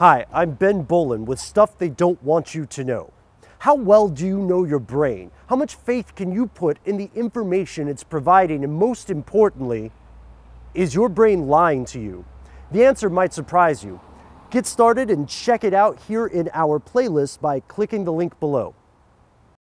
Hi, I'm Ben Bolin with Stuff They Don't Want You to Know. How well do you know your brain? How much faith can you put in the information it's providing? And most importantly, is your brain lying to you? The answer might surprise you. Get started and check it out here in our playlist by clicking the link below.